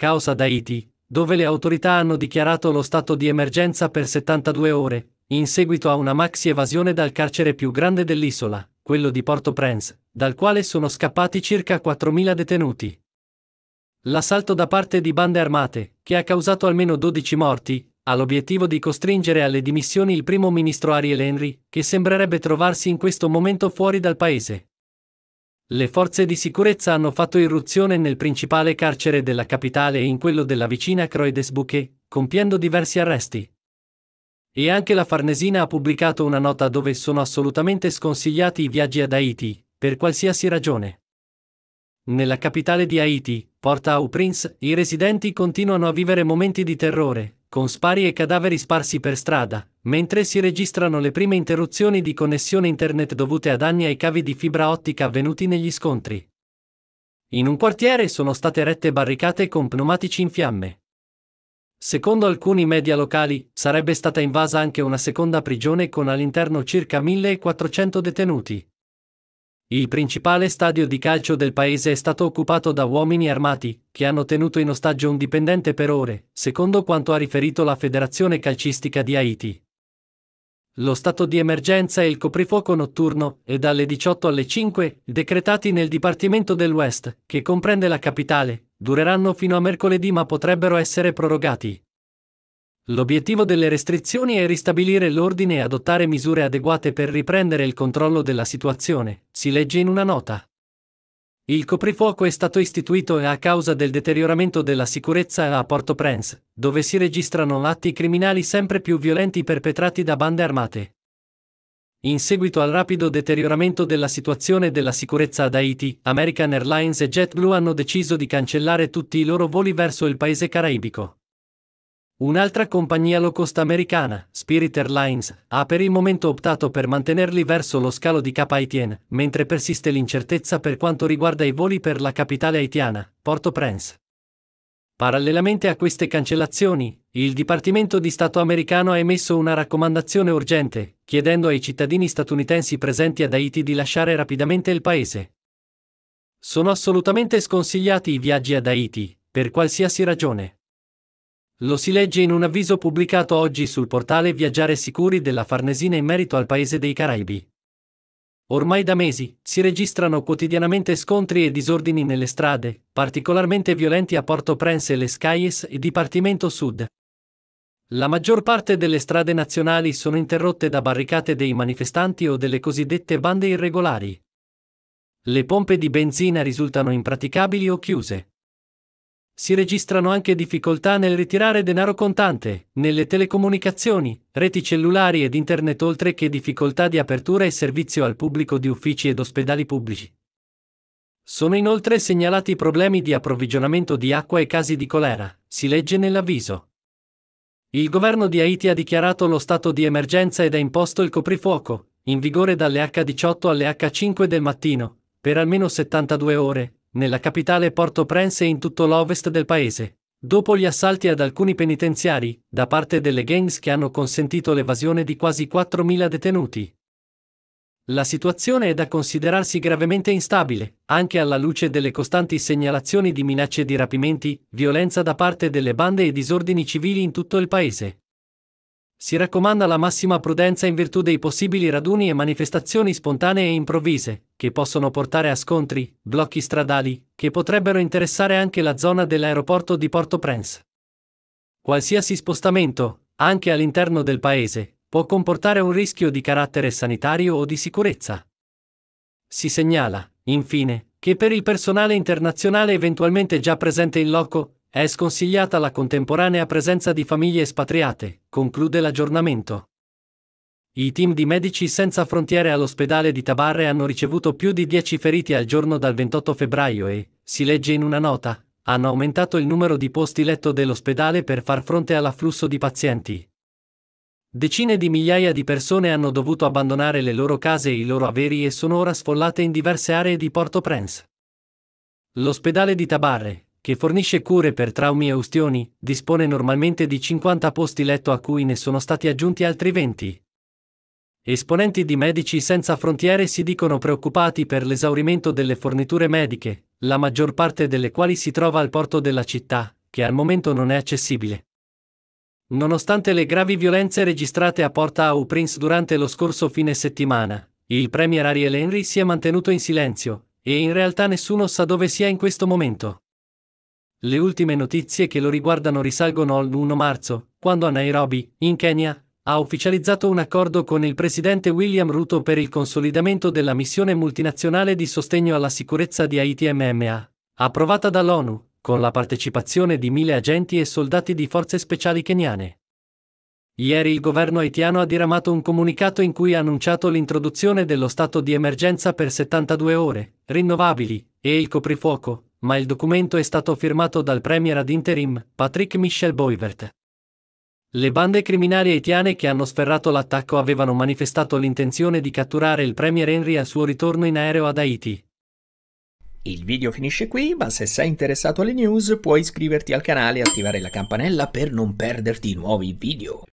causa Haiti, dove le autorità hanno dichiarato lo stato di emergenza per 72 ore, in seguito a una maxi evasione dal carcere più grande dell'isola, quello di Port-au-Prince, dal quale sono scappati circa 4.000 detenuti. L'assalto da parte di bande armate, che ha causato almeno 12 morti, ha l'obiettivo di costringere alle dimissioni il primo ministro Ariel Henry, che sembrerebbe trovarsi in questo momento fuori dal paese. Le forze di sicurezza hanno fatto irruzione nel principale carcere della capitale e in quello della vicina Croydesbuche, compiendo diversi arresti. E anche la Farnesina ha pubblicato una nota dove sono assolutamente sconsigliati i viaggi ad Haiti, per qualsiasi ragione. Nella capitale di Haiti, Porta au Prince, i residenti continuano a vivere momenti di terrore, con spari e cadaveri sparsi per strada, mentre si registrano le prime interruzioni di connessione internet dovute a danni ai cavi di fibra ottica avvenuti negli scontri. In un quartiere sono state rette barricate con pneumatici in fiamme. Secondo alcuni media locali, sarebbe stata invasa anche una seconda prigione con all'interno circa 1400 detenuti. Il principale stadio di calcio del paese è stato occupato da uomini armati, che hanno tenuto in ostaggio un dipendente per ore, secondo quanto ha riferito la Federazione Calcistica di Haiti. Lo stato di emergenza e il coprifuoco notturno è dalle 18 alle 5, decretati nel Dipartimento del che comprende la capitale, dureranno fino a mercoledì ma potrebbero essere prorogati. L'obiettivo delle restrizioni è ristabilire l'ordine e adottare misure adeguate per riprendere il controllo della situazione, si legge in una nota. Il coprifuoco è stato istituito a causa del deterioramento della sicurezza a Port-au-Prince, dove si registrano atti criminali sempre più violenti perpetrati da bande armate. In seguito al rapido deterioramento della situazione della sicurezza ad Haiti, American Airlines e JetBlue hanno deciso di cancellare tutti i loro voli verso il paese caraibico. Un'altra compagnia low cost americana, Spirit Airlines, ha per il momento optato per mantenerli verso lo scalo di Cap Haitien, mentre persiste l'incertezza per quanto riguarda i voli per la capitale haitiana, Port-au-Prince. Parallelamente a queste cancellazioni, il Dipartimento di Stato americano ha emesso una raccomandazione urgente, chiedendo ai cittadini statunitensi presenti ad Haiti di lasciare rapidamente il paese. Sono assolutamente sconsigliati i viaggi ad Haiti, per qualsiasi ragione. Lo si legge in un avviso pubblicato oggi sul portale Viaggiare Sicuri della Farnesina in merito al paese dei Caraibi. Ormai da mesi si registrano quotidianamente scontri e disordini nelle strade, particolarmente violenti a Porto au prince e Les Cayes e Dipartimento Sud. La maggior parte delle strade nazionali sono interrotte da barricate dei manifestanti o delle cosiddette bande irregolari. Le pompe di benzina risultano impraticabili o chiuse si registrano anche difficoltà nel ritirare denaro contante, nelle telecomunicazioni, reti cellulari ed internet oltre che difficoltà di apertura e servizio al pubblico di uffici ed ospedali pubblici. Sono inoltre segnalati problemi di approvvigionamento di acqua e casi di colera, si legge nell'avviso. Il governo di Haiti ha dichiarato lo stato di emergenza ed ha imposto il coprifuoco, in vigore dalle H18 alle H5 del mattino, per almeno 72 ore, nella capitale Porto au e in tutto l'ovest del paese. Dopo gli assalti ad alcuni penitenziari, da parte delle gangs che hanno consentito l'evasione di quasi 4.000 detenuti. La situazione è da considerarsi gravemente instabile, anche alla luce delle costanti segnalazioni di minacce di rapimenti, violenza da parte delle bande e disordini civili in tutto il paese. Si raccomanda la massima prudenza in virtù dei possibili raduni e manifestazioni spontanee e improvvise, che possono portare a scontri, blocchi stradali, che potrebbero interessare anche la zona dell'aeroporto di Port-au-Prince. Qualsiasi spostamento, anche all'interno del paese, può comportare un rischio di carattere sanitario o di sicurezza. Si segnala, infine, che per il personale internazionale eventualmente già presente in loco, è sconsigliata la contemporanea presenza di famiglie espatriate, conclude l'aggiornamento. I team di Medici Senza Frontiere all'ospedale di Tabarre hanno ricevuto più di 10 feriti al giorno dal 28 febbraio e, si legge in una nota, hanno aumentato il numero di posti letto dell'ospedale per far fronte all'afflusso di pazienti. Decine di migliaia di persone hanno dovuto abbandonare le loro case e i loro averi e sono ora sfollate in diverse aree di Port-au-Prince. L'ospedale di Tabarre, che fornisce cure per traumi e ustioni, dispone normalmente di 50 posti letto a cui ne sono stati aggiunti altri 20. Esponenti di Medici Senza Frontiere si dicono preoccupati per l'esaurimento delle forniture mediche, la maggior parte delle quali si trova al porto della città, che al momento non è accessibile. Nonostante le gravi violenze registrate a Porta au Prince durante lo scorso fine settimana, il premier Ariel Henry si è mantenuto in silenzio, e in realtà nessuno sa dove sia in questo momento. Le ultime notizie che lo riguardano risalgono al 1 marzo, quando a Nairobi, in Kenya, ha ufficializzato un accordo con il presidente William Ruto per il consolidamento della missione multinazionale di sostegno alla sicurezza di Haiti MMA, approvata dall'ONU, con la partecipazione di mille agenti e soldati di forze speciali keniane. Ieri il governo haitiano ha diramato un comunicato in cui ha annunciato l'introduzione dello stato di emergenza per 72 ore, rinnovabili, e il coprifuoco, ma il documento è stato firmato dal premier ad interim, Patrick Michel Boivert. Le bande criminali haitiane che hanno sferrato l'attacco avevano manifestato l'intenzione di catturare il premier Henry al suo ritorno in aereo ad Haiti. Il video finisce qui, ma se sei interessato alle news puoi iscriverti al canale e attivare la campanella per non perderti nuovi video.